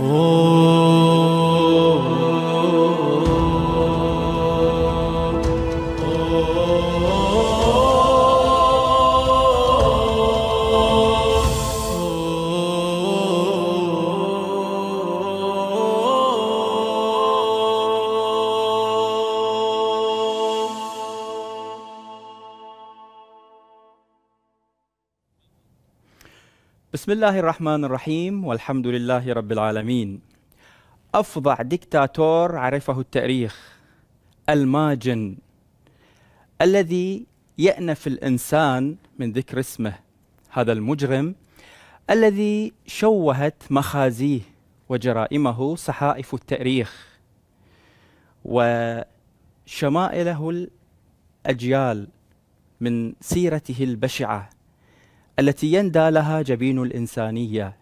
Oh. بسم الله الرحمن الرحيم والحمد لله رب العالمين أفظع ديكتاتور عرفه التاريخ الماجن الذي يأنف الإنسان من ذكر اسمه هذا المجرم الذي شوهت مخازيه وجرائمه صحائف التاريخ وشمائله الأجيال من سيرته البشعة التي يندى لها جبين الإنسانية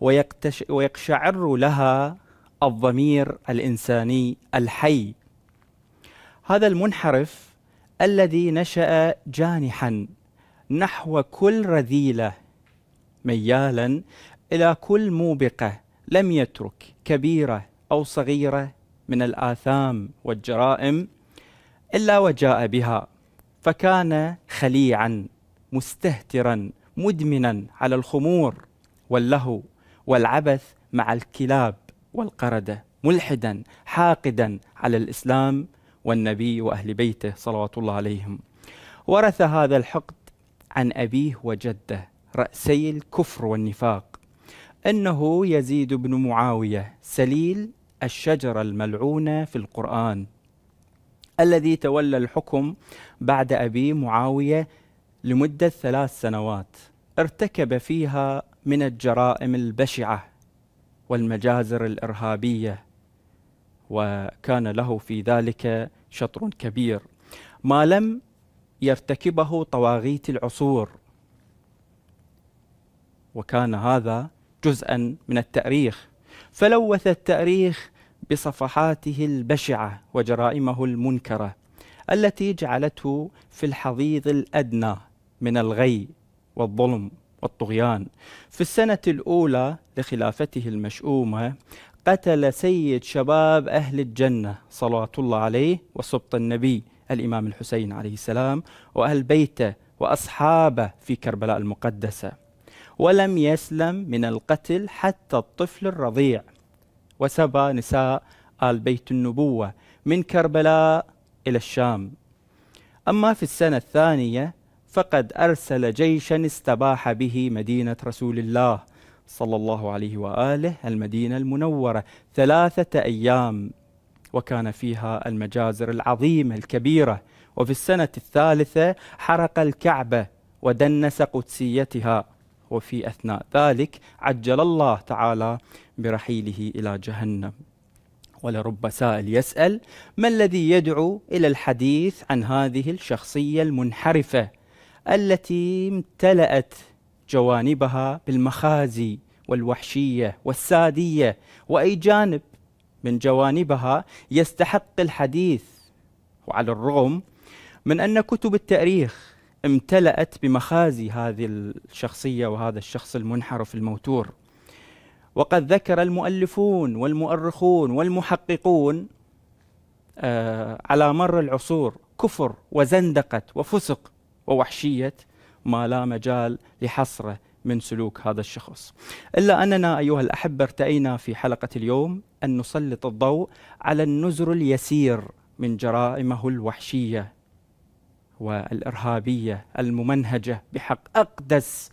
ويقتش ويقشعر لها الضمير الإنساني الحي هذا المنحرف الذي نشأ جانحا نحو كل رذيلة ميالا إلى كل موبقة لم يترك كبيرة أو صغيرة من الآثام والجرائم إلا وجاء بها فكان خليعا مستهترا مدمنا على الخمور واللهو والعبث مع الكلاب والقرده ملحدا حاقدا على الاسلام والنبي واهل بيته صلوات الله عليهم ورث هذا الحقد عن ابيه وجده راسي الكفر والنفاق انه يزيد بن معاويه سليل الشجره الملعونه في القران الذي تولى الحكم بعد ابي معاويه لمدة ثلاث سنوات ارتكب فيها من الجرائم البشعة والمجازر الإرهابية وكان له في ذلك شطر كبير ما لم يرتكبه طواغيت العصور وكان هذا جزءا من التاريخ فلوث التاريخ بصفحاته البشعه وجرائمه المنكره التي جعلته في الحضيض الادنى من الغي والظلم والطغيان في السنة الأولى لخلافته المشؤومة قتل سيد شباب أهل الجنة صلوات الله عليه وسبط النبي الإمام الحسين عليه السلام وأهل بيته وأصحابه في كربلاء المقدسة ولم يسلم من القتل حتى الطفل الرضيع وسبى نساء آل بيت النبوة من كربلاء إلى الشام أما في السنة الثانية فقد أرسل جيشا استباح به مدينة رسول الله صلى الله عليه وآله المدينة المنورة ثلاثة أيام وكان فيها المجازر العظيمة الكبيرة وفي السنة الثالثة حرق الكعبة ودنس قدسيتها وفي أثناء ذلك عجل الله تعالى برحيله إلى جهنم ولرب سائل يسأل ما الذي يدعو إلى الحديث عن هذه الشخصية المنحرفة التي امتلأت جوانبها بالمخازي والوحشية والسادية وأي جانب من جوانبها يستحق الحديث وعلى الرغم من أن كتب التاريخ امتلأت بمخازي هذه الشخصية وهذا الشخص المنحرف الموتور وقد ذكر المؤلفون والمؤرخون والمحققون آه على مر العصور كفر وزندقة وفسق ووحشية ما لا مجال لحصره من سلوك هذا الشخص إلا أننا أيها الأحبة ارتأينا في حلقة اليوم أن نسلط الضوء على النزر اليسير من جرائمه الوحشية والإرهابية الممنهجة بحق أقدس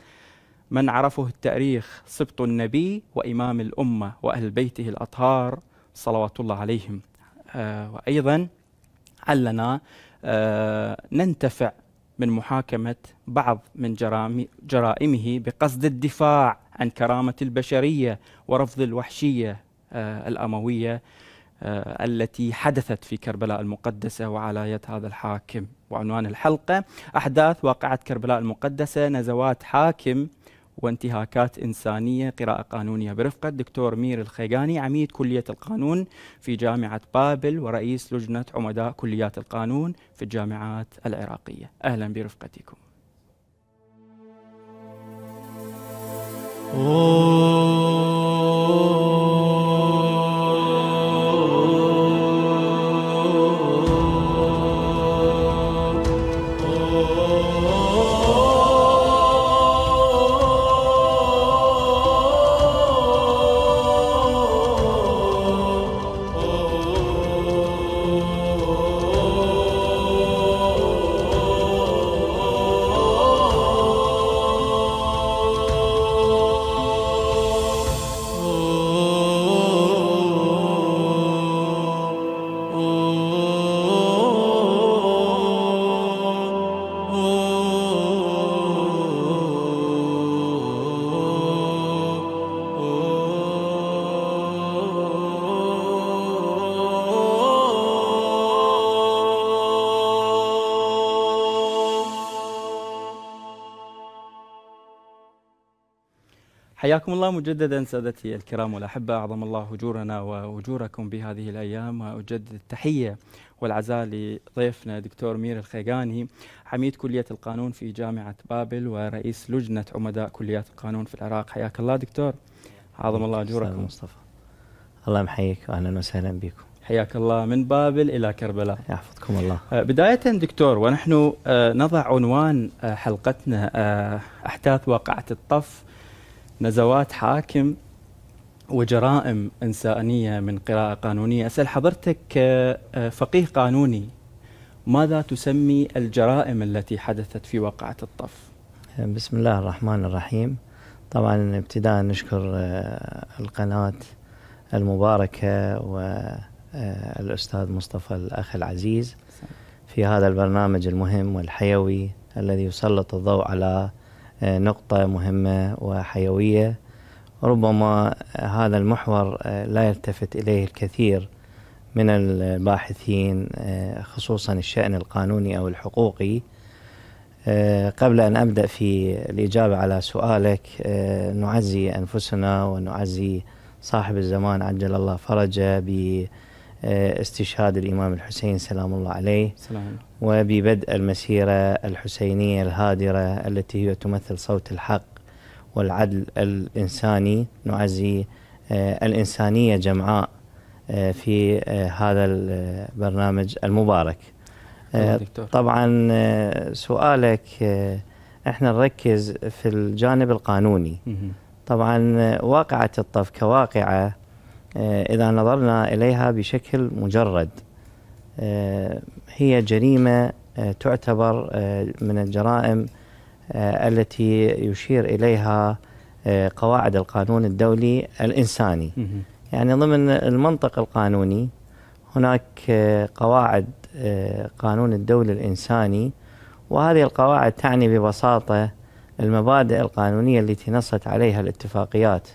من عرفه التاريخ سبط النبي وإمام الأمة وأهل بيته الأطهار صلوات الله عليهم آه وأيضا علنا آه ننتفع من محاكمة بعض من جرائمه بقصد الدفاع عن كرامة البشرية ورفض الوحشية آه، الأموية آه، التي حدثت في كربلاء المقدسة وعلى يد هذا الحاكم وعنوان الحلقة أحداث واقعة كربلاء المقدسة نزوات حاكم وانتهاكات إنسانية قراءة قانونية برفقة الدكتور مير الخيقاني عميد كلية القانون في جامعة بابل ورئيس لجنة عمداء كليات القانون في الجامعات العراقية أهلا برفقتكم Oh حياكم الله مجددا سادتي الكرام والاحبه اعظم الله اجورنا واجوركم بهذه الايام واجدد التحيه والعزاء لضيفنا دكتور مير الخيقاني عميد كليه القانون في جامعه بابل ورئيس لجنه عمداء كليات القانون في العراق حياك الله دكتور اعظم الله اجوركم مصطفى الله يحييك واهلا وسهلا بكم حياك الله من بابل الى كربلاء يحفظكم الله أه، بدايه دكتور ونحن أه، نضع عنوان أه، حلقتنا احداث واقعه الطف نزوات حاكم وجرائم إنسانية من قراءة قانونية أسأل حضرتك آه، آه، فقيه قانوني ماذا تسمي الجرائم التي حدثت في وقعة الطف بسم الله الرحمن الرحيم طبعا ابتداء نشكر آه، القناة المباركة والأستاذ مصطفى الأخ العزيز في هذا البرنامج المهم والحيوي الذي يسلط الضوء على آه، نقطة مهمة وحيوية ربما هذا المحور آه، لا يلتفت إليه الكثير من الباحثين آه، خصوصا الشأن القانوني أو الحقوقي قبل أن أبدأ في الإجابة على سؤالك نعزي أنفسنا ونعزي صاحب الزمان عجل الله فرجه استشهاد الإمام الحسين سلام الله عليه سلام. وببدء المسيرة الحسينية الهادرة التي هي تمثل صوت الحق والعدل الإنساني نعزي آه، الإنسانية جمعاء آه، في آه، هذا البرنامج المبارك دكتور. طبعا سؤالك احنا نركز في الجانب القانوني طبعا واقعة الطف كواقعة آه، إذا نظرنا إليها بشكل مجرد آه، هي جريمة آه، تعتبر من الجرائم التي يشير إليها قواعد القانون الدولي الإنساني يعني ضمن المنطق القانوني هناك قواعد قانون الدولي الإنساني وهذه القواعد تعني ببساطة المبادئ القانونية التي نصت عليها الاتفاقيات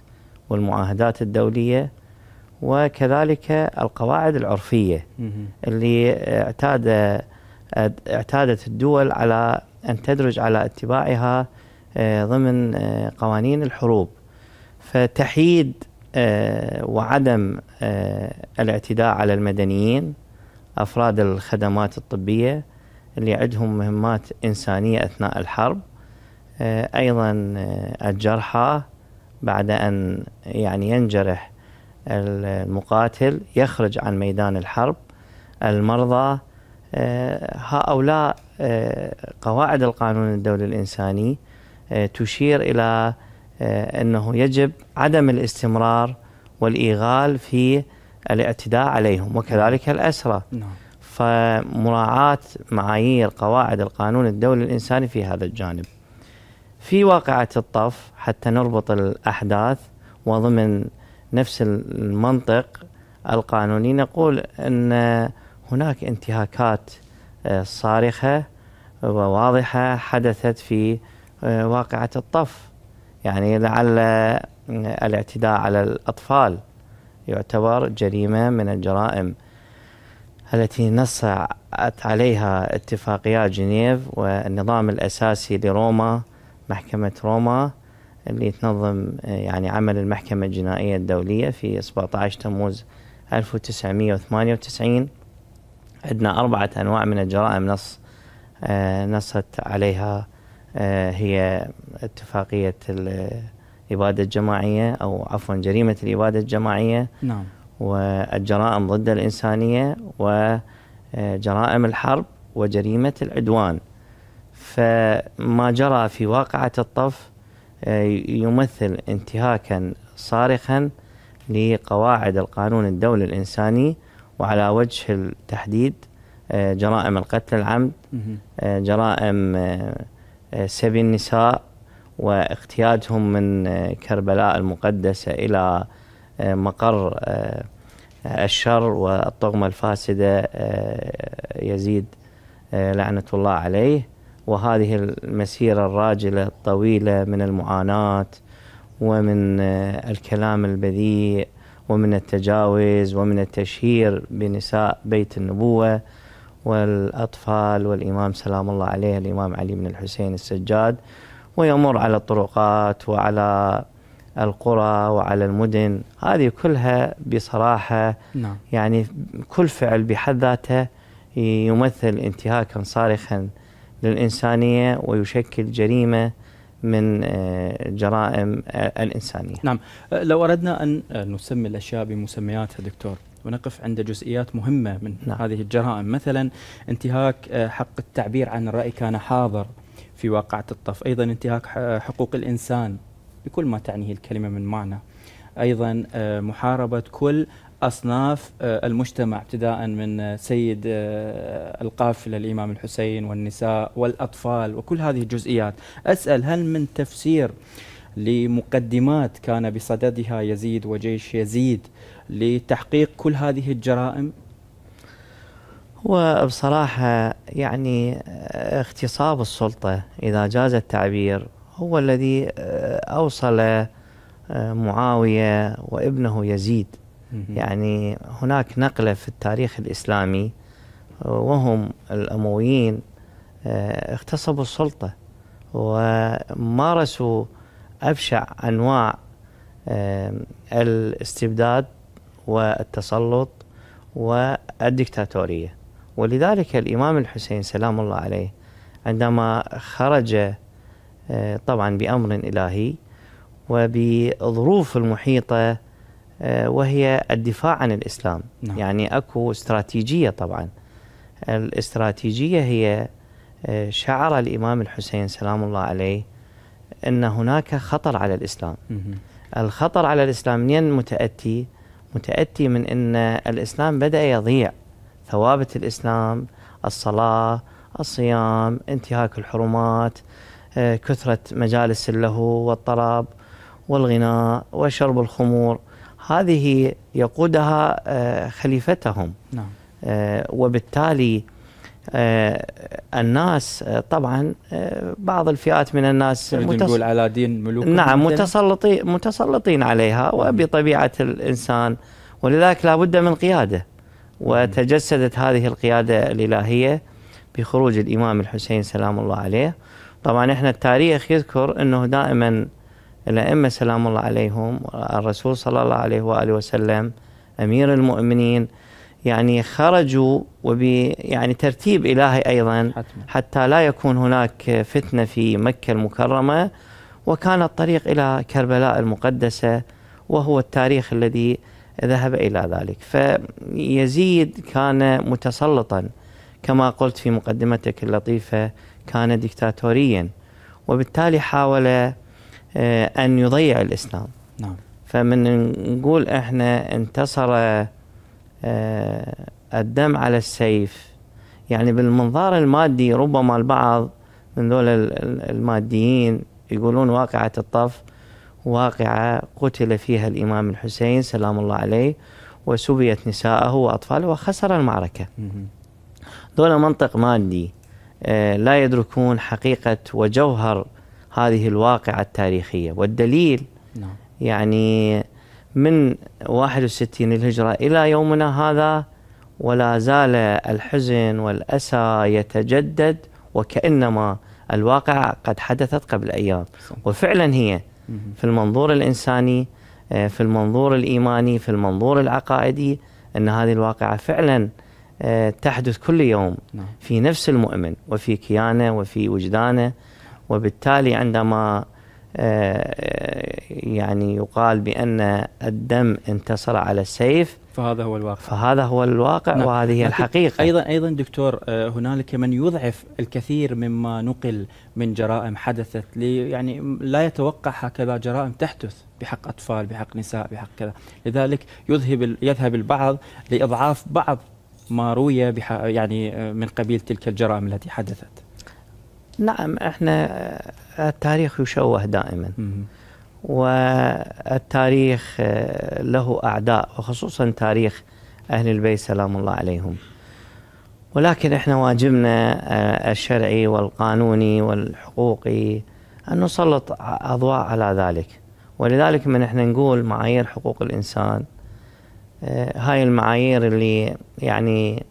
والمعاهدات الدولية وكذلك القواعد العرفية اللي اعتاد اعتادت الدول على أن تدرج على اتباعها آه، ضمن آه، قوانين الحروب فتحييد آه، وعدم الاعتداء على المدنيين أفراد الخدمات الطبية اللي عندهم مهمات إنسانية أثناء الحرب أيضا الجرحى بعد أن يعني ينجرح المقاتل يخرج عن ميدان الحرب المرضى آه، هؤلاء آه، قواعد القانون الدولي الإنساني آه، تشير إلى أنه يجب عدم الاستمرار والإيغال في الاعتداء عليهم وكذلك الأسرة نعم. فمراعاة معايير قواعد القانون الدولي الإنساني في هذا الجانب في واقعة الطف حتى نربط الأحداث وضمن نفس المنطق القانوني نقول أن هناك انتهاكات آه، صارخة وواضحة حدثت في آه، واقعة الطف يعني لعل آه، الاعتداء على الأطفال يعتبر جريمة من الجرائم التي نصعت عليها اتفاقيات جنيف والنظام الأساسي لروما محكمة روما اللي تنظم آه، يعني عمل المحكمة الجنائية الدولية في 17 تموز 1998 عندنا أربعة أنواع من الجرائم نص آه، نصت عليها آه، هي اتفاقية الإبادة الجماعية أو عفوا جريمة الإبادة الجماعية نعم والجرائم ضد الإنسانية وجرائم الحرب وجريمة العدوان فما جرى في واقعة الطف آه، يمثل انتهاكا صارخا لقواعد القانون الدولي الإنساني وعلى وجه التحديد آه، جرائم القتل العمد آه، جرائم سبي النساء واختياجهم من كربلاء المقدسة إلى مقر الشر والطغمة الفاسدة يزيد لعنة الله عليه وهذه المسيرة الراجلة الطويلة من المعاناة ومن آه، الكلام البذيء ومن التجاوز ومن التشهير بنساء بيت النبوة والأطفال والإمام سلام الله عليه الإمام علي بن الحسين السجاد ويمر على الطرقات وعلى القرى وعلى المدن هذه كلها بصراحة نعم. يعني كل فعل بحد ذاته يمثل انتهاكا صارخا للإنسانية ويشكل جريمة من آه، جرائم الإنسانية نعم آه، لو أردنا أن آه، نسمي الأشياء بمسمياتها دكتور ونقف عند جزئيات مهمة من نعم. هذه الجرائم مثلا انتهاك حق التعبير عن الرأي كان حاضر في واقعة الطف أيضا انتهاك حقوق الإنسان بكل ما تعنيه الكلمة من معنى أيضا محاربة كل أصناف آه، المجتمع ابتداء من آه، سيد آه، القافلة الإمام الحسين والنساء والأطفال وكل هذه الجزئيات أسأل هل من تفسير لمقدمات كان بصددها يزيد وجيش يزيد لتحقيق كل هذه الجرائم وبصراحة يعني اغتصاب السلطة إذا جاز التعبير هو الذي أوصل معاوية وابنه يزيد يعني هناك نقلة في التاريخ الإسلامي وهم الأمويين آه، اغتصبوا السلطة ومارسوا أبشع أنواع آه، الاستبداد والتسلط والدكتاتورية ولذلك الإمام الحسين سلام الله عليه عندما خرج آه، طبعا بأمر إلهي وبظروف المحيطة آه، وهي الدفاع عن الإسلام نعم. يعني أكو استراتيجية طبعا الاستراتيجية هي آه، شعر الإمام الحسين سلام الله عليه أن هناك خطر على الإسلام الخطر على الإسلام منين متأتي؟ متأتي من أن الإسلام بدأ يضيع ثوابت الإسلام الصلاة الصيام انتهاك الحرمات آه، كثرة مجالس اللهو والطرب والغناء وشرب الخمور هذه يقودها آه، خليفتهم نعم. آه، وبالتالي آه، الناس طبعا بعض الفئات من الناس متص... نقول على دين ملوك نعم متسلطين متسلطين عليها نعم. وبطبيعه الانسان ولذلك لابد من قياده وتجسدت هذه القياده الالهيه بخروج الامام الحسين سلام الله عليه طبعا احنا التاريخ يذكر انه دائما الأئمة سلام الله عليهم الرسول صلى الله عليه وآله وسلم أمير المؤمنين يعني خرجوا وب يعني ترتيب إلهي أيضا حتى لا يكون هناك فتنة في مكة المكرمة وكان الطريق إلى كربلاء المقدسة وهو التاريخ الذي ذهب إلى ذلك فيزيد كان متسلطا كما قلت في مقدمتك اللطيفة كان ديكتاتوريا وبالتالي حاول آه، أن يضيع الإسلام نعم فمن نقول إحنا انتصر آه، الدم على السيف يعني بالمنظار المادي ربما البعض من ذول الماديين يقولون واقعة الطف واقعة قتل فيها الإمام الحسين سلام الله عليه وسبيت نساءه وأطفاله وخسر المعركة دون منطق مادي آه، لا يدركون حقيقة وجوهر هذه الواقعة التاريخية والدليل نعم. يعني من 61 الهجرة إلى يومنا هذا ولا زال الحزن والأسى يتجدد وكأنما الواقع قد حدثت قبل أيام وفعلا هي في المنظور الإنساني آه، في المنظور الإيماني في المنظور العقائدي أن هذه الواقعة فعلا آه، تحدث كل يوم نعم. في نفس المؤمن وفي كيانه وفي وجدانه وبالتالي عندما آه، يعني يقال بأن الدم انتصر على السيف فهذا هو الواقع فهذا هو الواقع نعم. وهذه هي الحقيقة أيضا أيضا دكتور آه، هنالك من يضعف الكثير مما نقل من جرائم حدثت لي يعني لا يتوقع هكذا جرائم تحدث بحق أطفال بحق نساء بحق كذا لذلك يذهب يذهب البعض لإضعاف بعض ما روي يعني آه، من قبيل تلك الجرائم التي حدثت نعم احنا آه، التاريخ يشوه دائما والتاريخ آه، له اعداء وخصوصا تاريخ اهل البيت سلام الله عليهم ولكن احنا واجبنا آه، الشرعي والقانوني والحقوقي ان نسلط اضواء على ذلك ولذلك من احنا نقول معايير حقوق الانسان هاي المعايير اللي يعني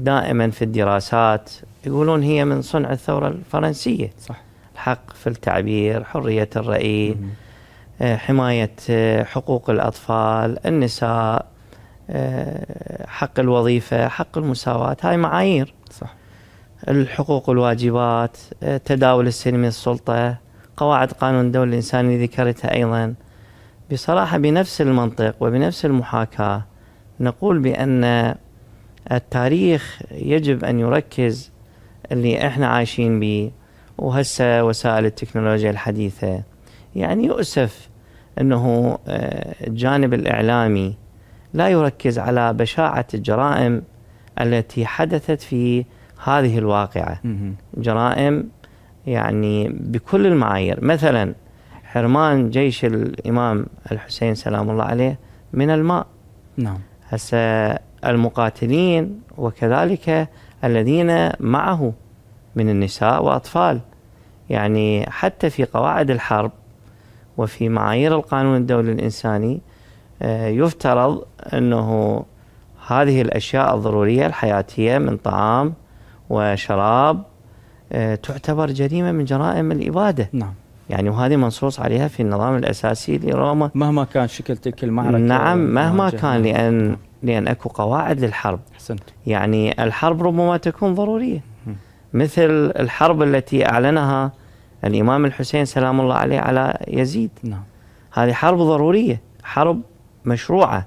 دائما في الدراسات يقولون هي من صنع الثورة الفرنسية صح الحق في التعبير حرية الرأي مم. آه، حماية آه، حقوق الأطفال النساء آه، حق الوظيفة حق المساواة هاي معايير صح الحقوق والواجبات تداول السلم السلطة قواعد قانون الدولة الإنساني ذكرتها أيضا بصراحة بنفس المنطق وبنفس المحاكاة نقول بأن التاريخ يجب أن يركز اللي احنا عايشين به وهسه وسائل التكنولوجيا الحديثة يعني يؤسف انه آه، الجانب الاعلامي لا يركز على بشاعة الجرائم التي حدثت في هذه الواقعة جرائم يعني بكل المعايير مثلا حرمان جيش الإمام الحسين سلام الله عليه من الماء نعم هسه المقاتلين وكذلك الذين معه من النساء وأطفال يعني حتى في قواعد الحرب وفي معايير القانون الدولي الإنساني آه، يفترض أنه هذه الأشياء الضرورية الحياتية من طعام وشراب آه، تعتبر جريمة من جرائم الإبادة نعم يعني وهذه منصوص عليها في النظام الأساسي لروما مهما كان شكل تلك المعركة نعم مهما كان لأن لأن أكو قواعد للحرب حسنت. يعني الحرب ربما تكون ضرورية مثل الحرب التي أعلنها الإمام الحسين سلام الله عليه على يزيد نعم. هذه حرب ضرورية حرب مشروعة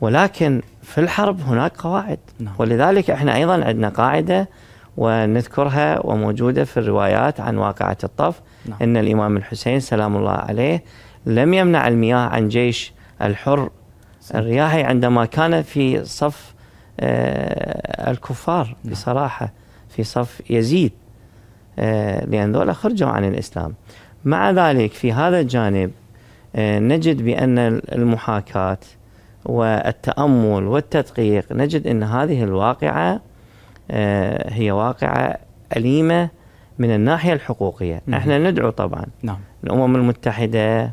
ولكن في الحرب هناك قواعد نعم. ولذلك احنا أيضا عندنا قاعدة ونذكرها وموجودة في الروايات عن واقعة الطف نعم. أن الإمام الحسين سلام الله عليه لم يمنع المياه عن جيش الحر الرياحي عندما كان في صف آه، الكفار نعم. بصراحة في صف يزيد آه، لأن ذولا خرجوا عن الإسلام مع ذلك في هذا الجانب آه، نجد بأن المحاكاة والتأمل والتدقيق نجد أن هذه الواقعة هي واقعة أليمة من الناحية الحقوقية نعم. احنا ندعو طبعا نعم. الأمم المتحدة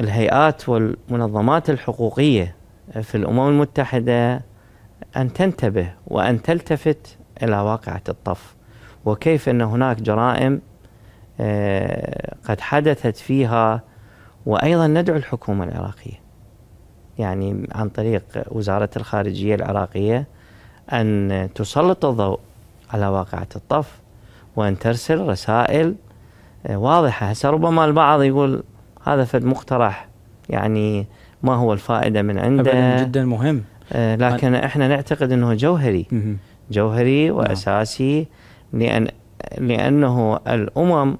الهيئات والمنظمات الحقوقية في الأمم المتحدة أن تنتبه وأن تلتفت إلى واقعة الطف وكيف أن هناك جرائم آه، قد حدثت فيها وأيضا ندعو الحكومة العراقية يعني عن طريق وزارة الخارجية العراقية أن تسلط الضوء على واقعة الطف وأن ترسل رسائل آه، واضحة هسه ربما البعض يقول هذا فد مقترح يعني ما هو الفائده من عنده جدا مهم آه، لكن أنا... احنا نعتقد انه جوهري جوهري نعم. واساسي لان لانه الامم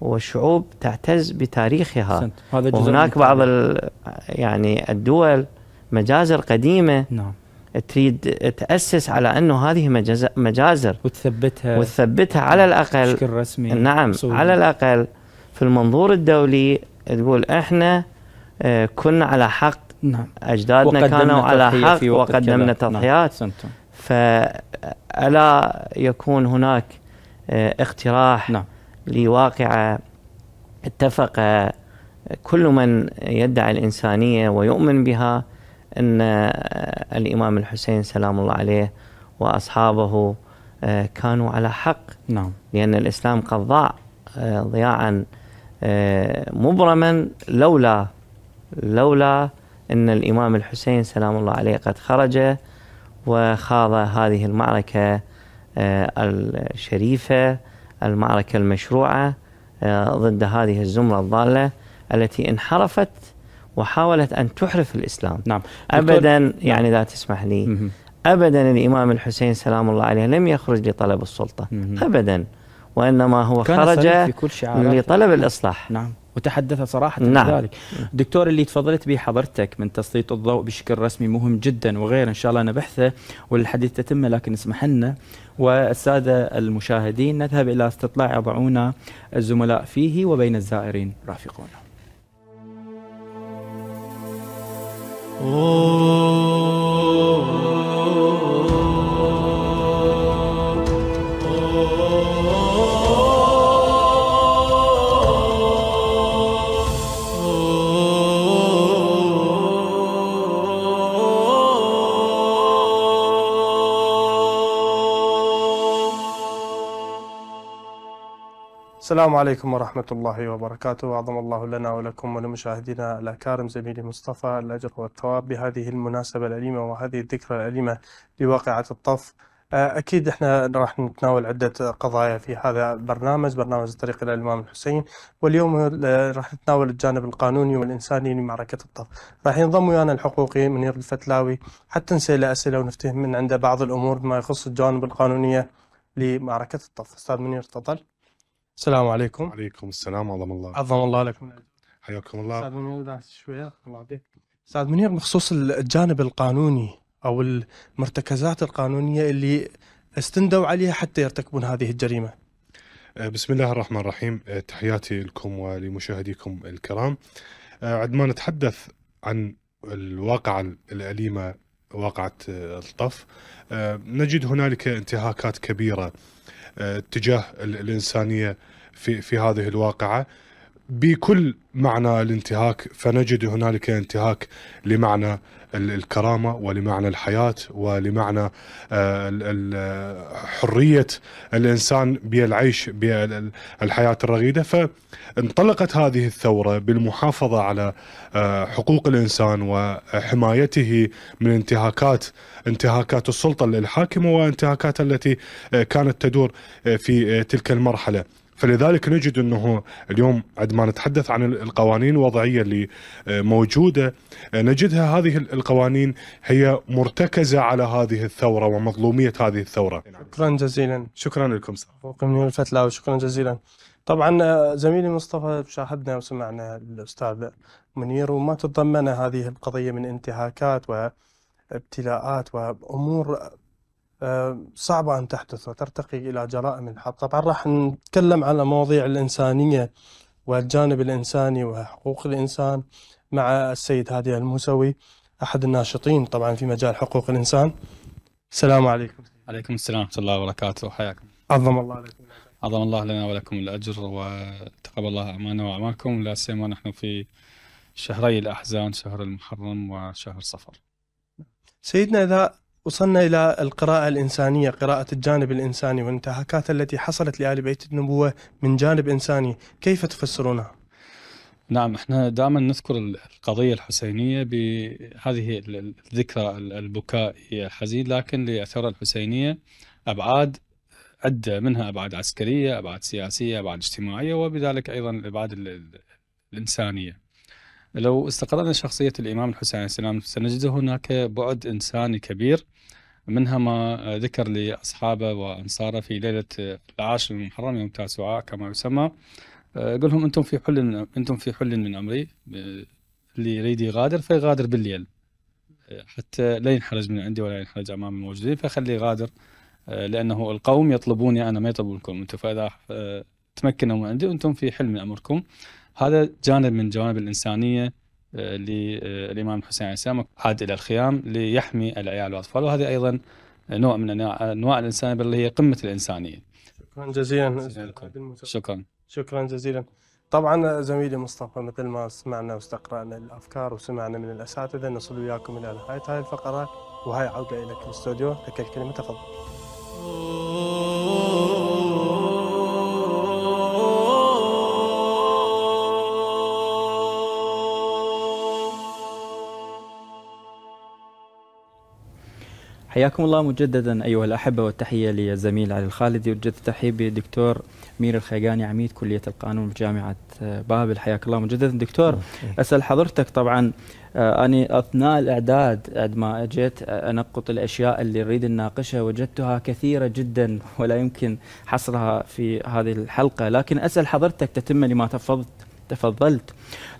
والشعوب تعتز بتاريخها هناك هذا وهناك بعض ال... يعني الدول مجازر قديمه نعم تريد تاسس على انه هذه مجازر وتثبتها وتثبتها على الاقل بشكل رسمي نعم صوري. على الاقل في المنظور الدولي تقول احنا آه، كنا على حق نعم. اجدادنا كانوا على حق وقدمنا نعم. تضحيات نعم. فالا يكون هناك آه، اقتراح نعم. لواقعه اتفق آه، كل من يدعي الانسانيه ويؤمن بها ان الامام الحسين سلام الله عليه واصحابه كانوا على حق نعم لان الاسلام قد ضاع ضياعا آه، مبرما لولا لولا أن الإمام الحسين سلام الله عليه قد خرج وخاض هذه المعركة آه، الشريفة المعركة المشروعة آه، ضد هذه الزمرة الضالة التي انحرفت وحاولت أن تحرف الإسلام نعم. أبدا نعم. يعني إذا تسمح لي ابدا الامام الحسين سلام الله عليه لم يخرج لطلب السلطه ابدا وإنما هو كان خرج في كل لطلب الإصلاح نعم وتحدث صراحة نعم. ذلك دكتور اللي تفضلت به حضرتك من تسليط الضوء بشكل رسمي مهم جدا وغير إن شاء الله نبحثه والحديث تتم لكن اسمح لنا والسادة المشاهدين نذهب إلى استطلاع يضعونا الزملاء فيه وبين الزائرين رافقونا Oh السلام عليكم ورحمة الله وبركاته أعظم الله لنا ولكم ولمشاهدينا الأكارم زميلي مصطفى الأجر والثواب بهذه المناسبة الأليمة وهذه الذكرى الأليمة لواقعة الطف آه، أكيد إحنا راح نتناول عدة قضايا في هذا البرنامج برنامج الطريق إلى الإمام الحسين واليوم آه، راح نتناول الجانب القانوني والإنساني لمعركة الطف راح ينضم ويانا الحقوقي منير الفتلاوي حتى نسأله أسئلة ونفتهم من عنده بعض الأمور ما يخص الجانب القانونية لمعركة الطف أستاذ منير تفضل السلام عليكم وعليكم السلام عظم الله عظم الله لكم حياكم الله استاذ منير شويه الله يعطيك استاذ منير بخصوص الجانب القانوني او المرتكزات القانونيه اللي استندوا عليها حتى يرتكبون هذه الجريمه أه، بسم الله الرحمن الرحيم أه، تحياتي لكم ولمشاهديكم الكرام أه، عندما نتحدث عن الواقعة الأليمة واقعة الطف نجد هنالك انتهاكات كبيرة تجاه الإنسانية في في هذه الواقعه بكل معنى الانتهاك فنجد هنالك انتهاك لمعنى الكرامه ولمعنى الحياه ولمعنى آه، حريه الانسان بالعيش بالحياه الرغيده فانطلقت هذه الثوره بالمحافظه على آه، حقوق الانسان وحمايته من انتهاكات انتهاكات السلطه الحاكمه وانتهاكات التي آه، كانت تدور في تلك المرحله فلذلك نجد انه اليوم عندما نتحدث عن القوانين الوضعيه اللي آه، موجوده آه، نجدها هذه القوانين هي مرتكزه على هذه الثوره ومظلوميه هذه الثوره. نعم. شكرا جزيلا. شكرا لكم فوق من الفتله وشكرا جزيلا. طبعا آه، زميلي مصطفى شاهدنا وسمعنا الاستاذ منير وما تضمن هذه القضيه من انتهاكات وابتلاءات وامور صعبة أن تحدث وترتقي إلى جرائم الحرب طبعا راح نتكلم على مواضيع الإنسانية والجانب الإنساني وحقوق الإنسان مع السيد هادي الموسوي أحد الناشطين طبعا في مجال حقوق الإنسان السلام عليكم عليكم السلام ورحمة الله وبركاته حياكم عظم الله عليكم عظم الله لنا ولكم الأجر وتقبل الله أعمالنا وأعمالكم لا سيما نحن في شهري الأحزان شهر المحرم وشهر صفر سيدنا إذا وصلنا إلى القراءة الإنسانية قراءة الجانب الإنساني والانتهاكات التي حصلت لآل بيت النبوة من جانب إنساني كيف تفسرونها؟ نعم احنا دائما نذكر القضية الحسينية بهذه الذكرى البكائية الحزين لكن للثورة الحسينية أبعاد عدة منها أبعاد عسكرية أبعاد سياسية أبعاد اجتماعية وبذلك أيضا الأبعاد الإنسانية لو استقرأنا شخصية الإمام الحسين عليه السلام سنجد هناك بعد إنساني كبير منها ما ذكر لأصحابه وأنصاره في ليلة العاشر من المحرم يوم تاسعاء كما يسمى قل لهم أنتم في حل أنتم في حل من أمري اللي يريد يغادر فيغادر بالليل حتى لا ينحرج من عندي ولا ينحرج امام الموجودين فخليه يغادر لانه القوم يطلبوني انا ما يطلبونكم انتم فاذا تمكنوا من عندي انتم في حل من امركم هذا جانب من جوانب الإنسانية آه، للإمام آه، الحسين عليه السلام عاد إلى الخيام ليحمي العيال والأطفال وهذه أيضا نوع من أنواع الإنسانية بل هي قمة الإنسانية شكرا جزيلا شكرا شكرا جزيلا طبعا زميلي مصطفى مثل ما سمعنا واستقرأنا الأفكار وسمعنا من الأساتذة نصل وياكم إلى نهاية هذه الفقرة وهي عودة إلى الاستوديو لك الكلمة تفضل حياكم الله مجددا ايها الاحبه والتحيه للزميل علي الخالدي وجد التحيه بالدكتور مير الخيقاني عميد كليه القانون بجامعه آه، بابل حياك الله مجددا دكتور اسال حضرتك طبعا آه، اني أثناء الإعداد عندما أجيت آه، أنقط الأشياء اللي أريد أناقشها وجدتها كثيرة جدا ولا يمكن حصرها في هذه الحلقة لكن أسأل حضرتك تتم لما تفضلت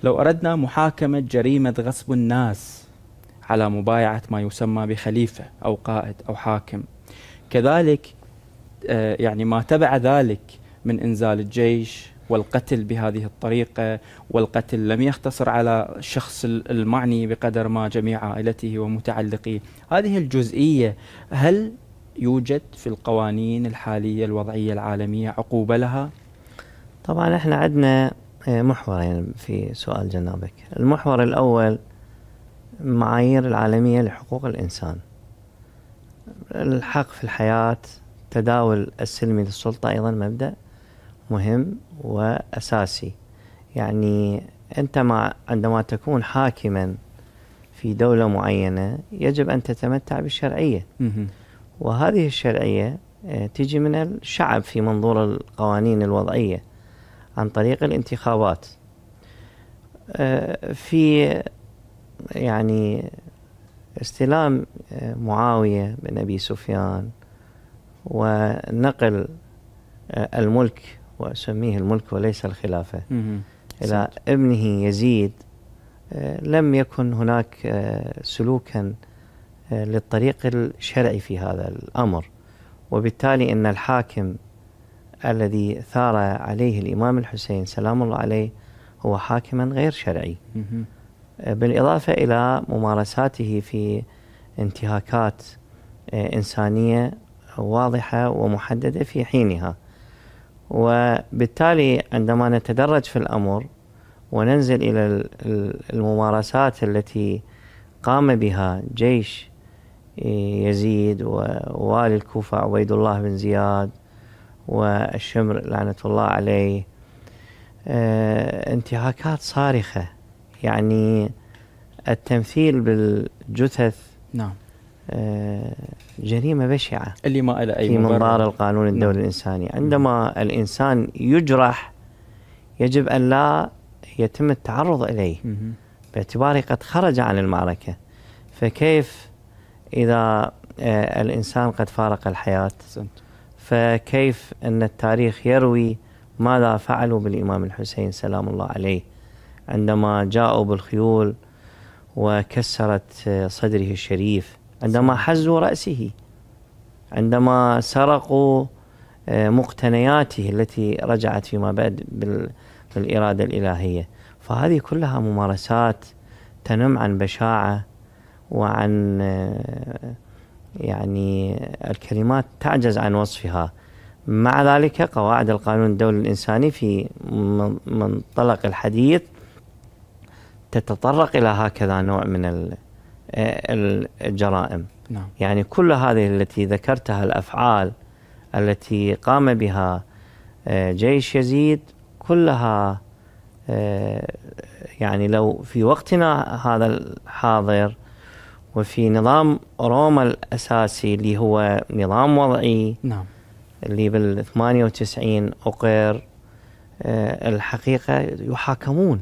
لو أردنا محاكمة جريمة غصب الناس على مبايعة ما يسمى بخليفة أو قائد أو حاكم كذلك آه، يعني ما تبع ذلك من إنزال الجيش والقتل بهذه الطريقة والقتل لم يختصر على الشخص المعني بقدر ما جميع عائلته ومتعلقيه هذه الجزئية هل يوجد في القوانين الحالية الوضعية العالمية عقوبة لها؟ طبعا احنا عندنا آه، محورين في سؤال جنابك المحور الأول المعايير العالمية لحقوق الإنسان الحق في الحياة التداول السلمي للسلطة أيضا مبدأ مهم وأساسي يعني أنت مع عندما تكون حاكما في دولة معينة يجب أن تتمتع بالشرعية وهذه الشرعية آه، تجي من الشعب في منظور القوانين الوضعية عن طريق الانتخابات آه، في يعني استلام آه، معاوية بن أبي سفيان ونقل آه، الملك وأسميه الملك وليس الخلافة إلى ابنه يزيد آه، لم يكن هناك سلوكا للطريق الشرعي في هذا الأمر وبالتالي أن الحاكم الذي ثار عليه الإمام الحسين سلام الله عليه هو حاكما غير شرعي بالإضافة إلى ممارساته في انتهاكات آه، إنسانية واضحة ومحددة في حينها وبالتالي عندما نتدرج في الأمر وننزل إلى الممارسات التي قام بها جيش آه، يزيد ووالي الكوفة عبيد الله بن زياد والشمر لعنة الله عليه آه، انتهاكات صارخة يعني التمثيل بالجثث نعم آه، جريمة بشعة اللي ما لها أي في منظار القانون نعم. الدولي نعم. الإنساني عندما الإنسان يجرح يجب أن لا يتم التعرض إليه باعتباره قد خرج عن المعركة فكيف إذا آه، الإنسان قد فارق الحياة فكيف أن التاريخ يروي ماذا فعلوا بالإمام الحسين سلام الله عليه عندما جاءوا بالخيول وكسرت صدره الشريف عندما حزوا رأسه عندما سرقوا آه، مقتنياته التي رجعت فيما بعد بالإرادة الإلهية فهذه كلها ممارسات تنم عن بشاعة وعن آه، يعني الكلمات تعجز عن وصفها مع ذلك قواعد القانون الدولي الإنساني في منطلق الحديث تتطرق الى هكذا نوع من الجرائم نعم. يعني كل هذه التي ذكرتها الافعال التي قام بها آه، جيش يزيد كلها آه، يعني لو في وقتنا هذا الحاضر وفي نظام روما الاساسي اللي هو نظام وضعي نعم اللي بال 98 اقر آه، الحقيقه يحاكمون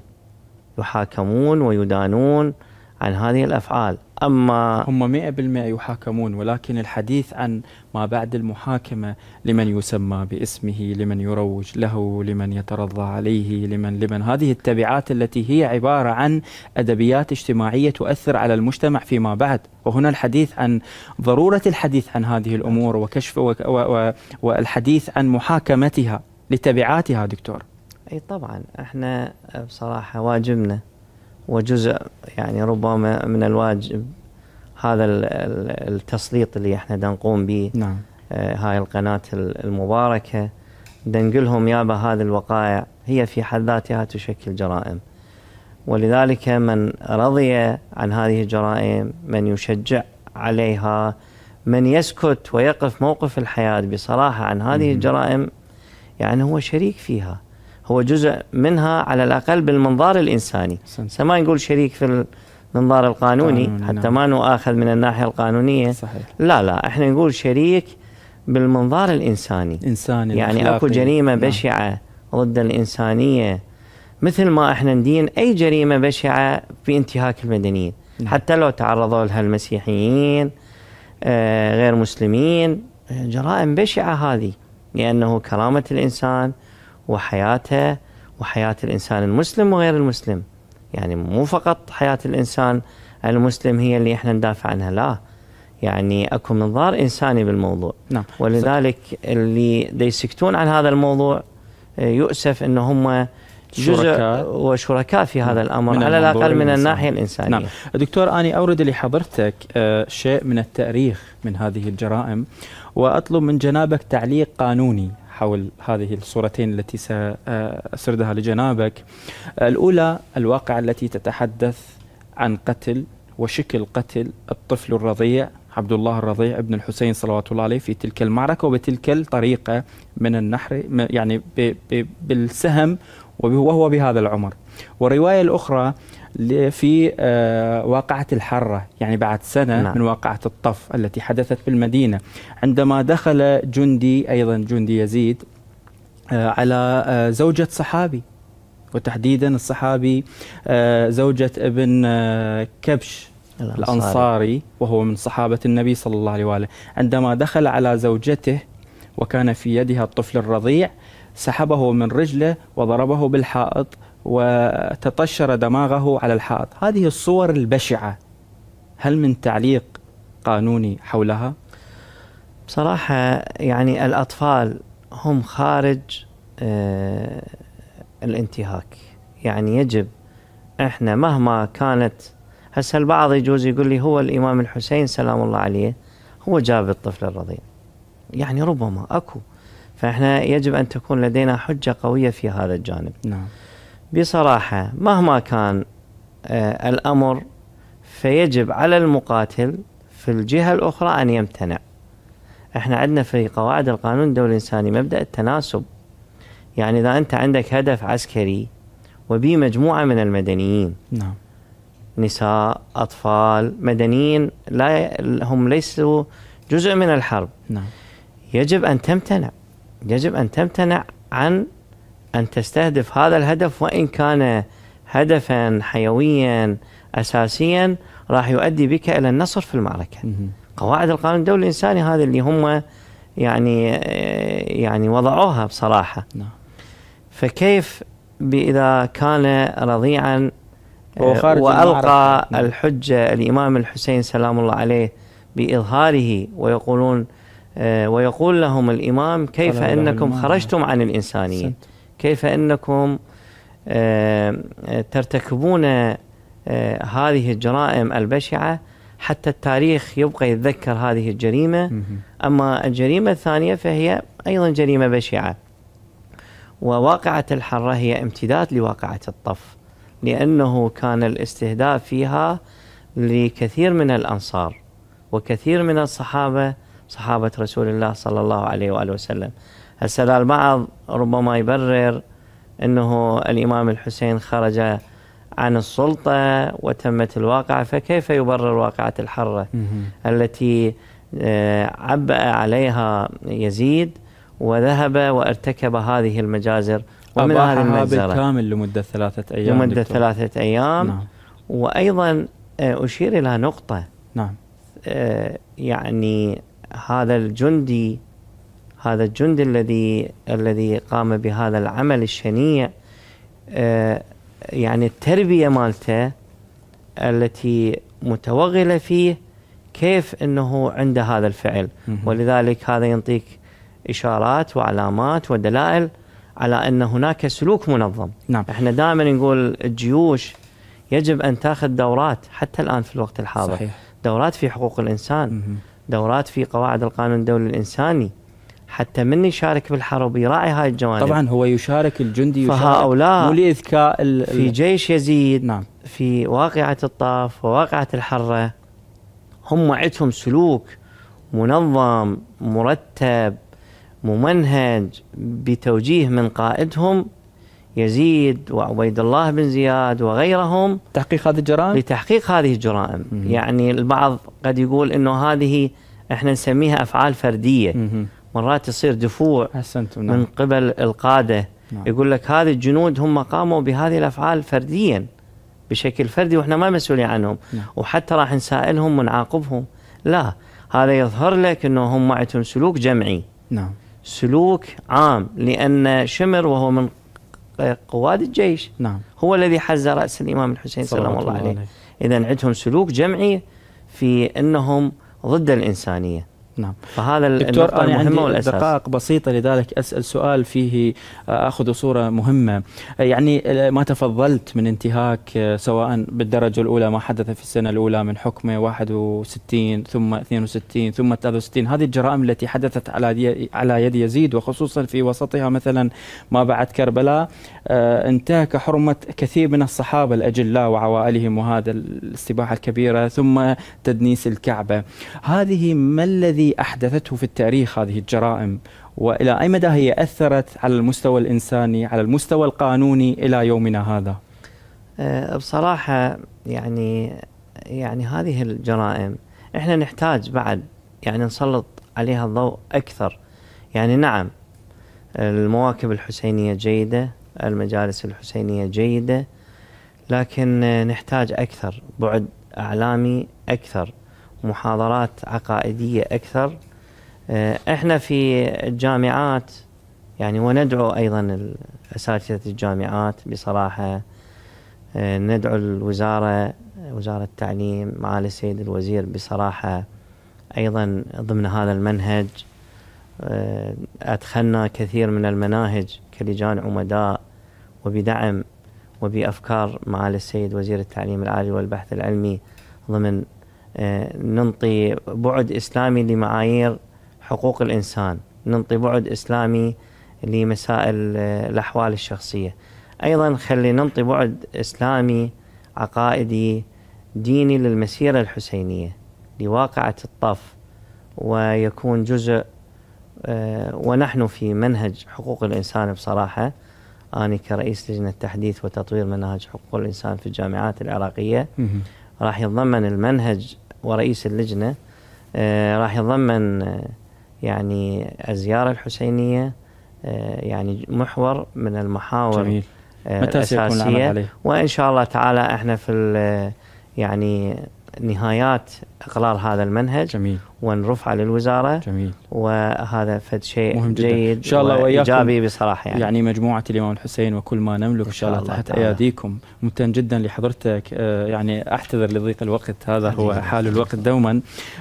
يحاكمون ويدانون عن هذه الافعال اما هم 100% يحاكمون ولكن الحديث عن ما بعد المحاكمه لمن يسمى باسمه لمن يروج له لمن يترضى عليه لمن لمن هذه التبعات التي هي عباره عن ادبيات اجتماعيه تؤثر على المجتمع فيما بعد وهنا الحديث عن ضروره الحديث عن هذه الامور وكشف و و والحديث عن محاكمتها لتبعاتها دكتور اي طبعا احنا بصراحه واجبنا وجزء يعني ربما من الواجب هذا التسليط اللي احنا نقوم به نعم. آه، هاي القناه المباركه دنقلهم يابا هذه الوقائع هي في حد ذاتها تشكل جرائم ولذلك من رضي عن هذه الجرائم من يشجع عليها من يسكت ويقف موقف الحياة بصراحة عن هذه الجرائم يعني هو شريك فيها هو جزء منها على الأقل بالمنظار الإنساني ما نقول شريك في المنظار القانوني حتى نعم. ما نؤاخذ من الناحية القانونية صحيح. لا لا احنا نقول شريك بالمنظار الإنساني إنساني يعني أكو جريمة نعم. بشعة نعم. ضد الإنسانية مثل ما احنا ندين أي جريمة بشعة في انتهاك المدنيين نعم. حتى لو تعرضوا لها المسيحيين آه غير مسلمين جرائم بشعة هذه لأنه كرامة الإنسان وحياته وحياة الإنسان المسلم وغير المسلم يعني مو فقط حياة الإنسان المسلم هي اللي إحنا ندافع عنها لا يعني أكو منظار إنساني بالموضوع نعم. ولذلك اللي يسكتون عن هذا الموضوع آه، يؤسف أن هم جزء شركاء وشركاء في هذا نعم. الامر على الاقل من الناحيه الانسانيه نعم دكتور اني اورد لحضرتك آه، شيء من التاريخ من هذه الجرائم واطلب من جنابك تعليق قانوني حول هذه الصورتين التي سأسردها لجنابك الأولى الواقعة التي تتحدث عن قتل وشكل قتل الطفل الرضيع عبد الله الرضيع ابن الحسين صلوات الله عليه في تلك المعركة وبتلك الطريقة من النحر يعني بالسهم وهو بهذا العمر والرواية الأخرى في آه، واقعة الحرة يعني بعد سنة نعم. من واقعة الطف التي حدثت في المدينة عندما دخل جندي أيضا جندي يزيد آه، على آه، زوجة صحابي وتحديدا الصحابي زوجة ابن كبش الأنصاري, الأنصاري وهو من صحابة النبي صلى الله عليه وآله عندما دخل على زوجته وكان في يدها الطفل الرضيع سحبه من رجله وضربه بالحائط وتطشر دماغه على الحائط هذه الصور البشعة هل من تعليق قانوني حولها؟ بصراحة يعني الأطفال هم خارج آه الانتهاك يعني يجب احنا مهما كانت هسه البعض يجوز يقول لي هو الامام الحسين سلام الله عليه هو جاب الطفل الرضيع يعني ربما اكو فاحنا يجب ان تكون لدينا حجه قويه في هذا الجانب نعم بصراحة مهما كان آه، الأمر فيجب على المقاتل في الجهة الأخرى أن يمتنع احنا عندنا في قواعد القانون الدولي الإنساني مبدأ التناسب يعني إذا أنت عندك هدف عسكري وبي مجموعة من المدنيين نعم نساء أطفال مدنيين لا هم ليسوا جزء من الحرب نعم يجب أن تمتنع يجب أن تمتنع عن أن تستهدف هذا الهدف وإن كان هدفا حيويا أساسيا راح يؤدي بك إلى النصر في المعركة قواعد القانون الدولي الإنساني هذه اللي هم آه، يعني آه، يعني وضعوها بصراحة نعم. فكيف إذا كان رضيعا آه، وألقى نعم. الحجة الإمام الحسين سلام الله عليه بإظهاره ويقولون ويقول لهم الإمام كيف أنكم خرجتم عن الإنسانية كيف أنكم آه، آه، ترتكبون آه، هذه الجرائم البشعة حتى التاريخ يبقى يتذكر هذه الجريمة أما الجريمة الثانية فهي أيضا جريمة بشعة وواقعة الحرة هي امتداد لواقعة الطف لأنه كان الاستهداف فيها لكثير من الأنصار وكثير من الصحابة صحابة رسول الله صلى الله عليه وآله وسلم هسه البعض ربما يبرر انه الامام الحسين خرج عن السلطه وتمت الواقعه فكيف يبرر واقعه الحره التي آه، عبأ عليها يزيد وذهب وارتكب هذه المجازر ومن هذه المجزرة بالكامل لمدة ثلاثة أيام لمدة دكتور. ثلاثة أيام نعم. وأيضا آه، أشير إلى نقطة نعم آه، يعني هذا الجندي هذا الجندي الذي الذي قام بهذا العمل الشنيع آه، يعني التربية مالته التي متوغلة فيه كيف أنه عنده هذا الفعل ولذلك هذا ينطيك إشارات وعلامات ودلائل على أن هناك سلوك منظم نعم. احنا دائما نقول الجيوش يجب أن تأخذ دورات حتى الآن في الوقت الحاضر صحيح. دورات في حقوق الإنسان دورات في قواعد القانون الدولي الإنساني حتى من يشارك بالحرب يراعي هاي الجوانب طبعا هو يشارك الجندي يشارك فهؤلاء مو لاذكاء في جيش يزيد نعم في واقعه الطاف وواقعه الحره هم عندهم سلوك منظم مرتب ممنهج بتوجيه من قائدهم يزيد وعبيد الله بن زياد وغيرهم تحقيق هذه الجرائم لتحقيق هذه الجرائم يعني البعض قد يقول انه هذه احنا نسميها افعال فرديه مم. مرات يصير دفوع نعم. من قبل القاده نعم. يقول لك هذه الجنود هم قاموا بهذه الافعال فرديا بشكل فردي واحنا ما مسؤولين عنهم نعم. وحتى راح نسائلهم ونعاقبهم لا هذا يظهر لك انه هم عندهم سلوك جمعي نعم سلوك عام لان شمر وهو من قواد الجيش نعم هو الذي حز راس الامام الحسين صلى الله عليه, عليه. اذا عندهم سلوك جمعي في انهم ضد الانسانيه نعم فهذا دكتور أنا المهمة والأساس دقائق بسيطة لذلك أسأل سؤال فيه آه، أخذ صورة مهمة آه، يعني آه، ما تفضلت من انتهاك سواء بالدرجة الأولى ما حدث في السنة الأولى من حكمه 61 ثم 62 ثم 63 هذه الجرائم التي حدثت على على يد يزيد وخصوصا في وسطها مثلا ما بعد كربلاء انتهك حرمة كثير من الصحابة الأجلاء وعوائلهم وهذا الاستباحة الكبيرة ثم تدنيس الكعبة هذه ما الذي احدثته في التاريخ هذه الجرائم والى اي مدى هي اثرت على المستوى الانساني على المستوى القانوني الى يومنا هذا آه، بصراحه يعني يعني هذه الجرائم احنا نحتاج بعد يعني نسلط عليها الضوء اكثر يعني نعم المواكب الحسينيه جيده المجالس الحسينيه جيده لكن نحتاج اكثر بعد اعلامي اكثر محاضرات عقائدية أكثر آه، احنا في الجامعات يعني وندعو أيضا أساتذة الجامعات بصراحة آه، ندعو الوزارة وزارة التعليم معالي السيد الوزير بصراحة أيضا ضمن هذا المنهج أدخلنا آه، كثير من المناهج كلجان عمداء وبدعم وبأفكار معالي السيد وزير التعليم العالي والبحث العلمي ضمن آه، ننطي بعد إسلامي لمعايير حقوق الإنسان ننطي بعد إسلامي لمسائل آه، الأحوال الشخصية أيضا خلي ننطي بعد إسلامي عقائدي ديني للمسيرة الحسينية لواقعة الطف ويكون جزء آه، ونحن في منهج حقوق الإنسان بصراحة أنا كرئيس لجنة تحديث وتطوير مناهج حقوق الإنسان في الجامعات العراقية راح يتضمن المنهج ورئيس اللجنة آه، راح يضمن آه، يعني الزيارة الحسينية آه، يعني محور من المحاور جميل. متى سيكون عليه؟ وإن شاء الله تعالى إحنا في يعني نهايات اقرار هذا المنهج جميل ونرفعه للوزاره جميل وهذا فد شيء مهم جدا. جيد ان شاء الله وايجابي بصراحه يعني يعني مجموعه الامام الحسين وكل ما نملك ان شاء الله تحت اياديكم ممتن جدا لحضرتك آه، يعني اعتذر لضيق الوقت هذا هو حال الوقت دوما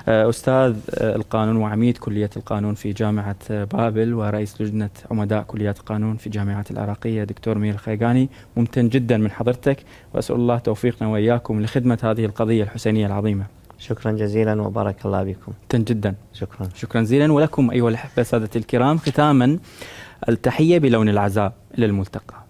آه، استاذ آه، القانون وعميد كليه القانون في جامعه بابل ورئيس لجنه عمداء كليات القانون في جامعه العراقيه دكتور مير الخيقاني ممتن جدا من حضرتك واسال الله توفيقنا واياكم لخدمه هذه القضيه الحسينيه العظيمه شكرا جزيلا وبارك الله بكم جدا شكرا شكرا جزيلا ولكم أيها الأحبة سادة الكرام ختاما التحية بلون العزاء للملتقى